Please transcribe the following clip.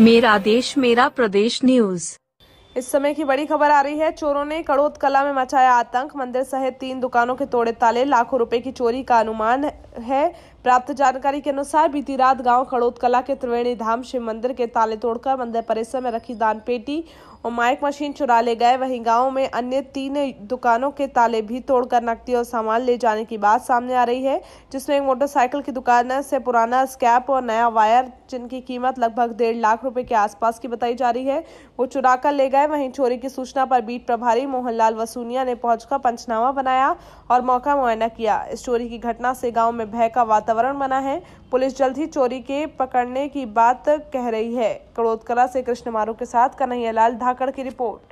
मेरा देश मेरा प्रदेश न्यूज इस समय की बड़ी खबर आ रही है चोरों ने कड़ोत कला में मचाया आतंक मंदिर सहित तीन दुकानों के तोड़े ताले लाखों रुपए की चोरी का अनुमान है प्राप्त जानकारी के अनुसार बीती रात गांव खड़ोत कला के त्रिवेणी धाम शिव मंदिर के ताले तोड़कर मंदिर परिसर में रखी दान पेटी और माइक मशीन चुरा ले गए वहीं गांव में अन्य तीन दुकानों के ताले भी तोड़कर नकदी और सामान ले जाने की बात सामने आ रही है जिसमें एक मोटरसाइकिल की दुकान से पुराना स्कैप और नया वायर जिनकी कीमत लगभग डेढ़ लाख रुपए के आसपास की बताई जा रही है वो चुरा कर ले गए वहीं चोरी की सूचना पर बीट प्रभारी मोहनलाल वसूनिया ने पहुंचकर पंचनामा बनाया और मौका मुआयना किया इस चोरी की घटना से गाँव में भय का वातावरण वातावरण बना है पुलिस जल्द ही चोरी के पकड़ने की बात कह रही है कड़ोदकला से कृष्ण मारू के साथ कन्हैयालाल धाकड़ की रिपोर्ट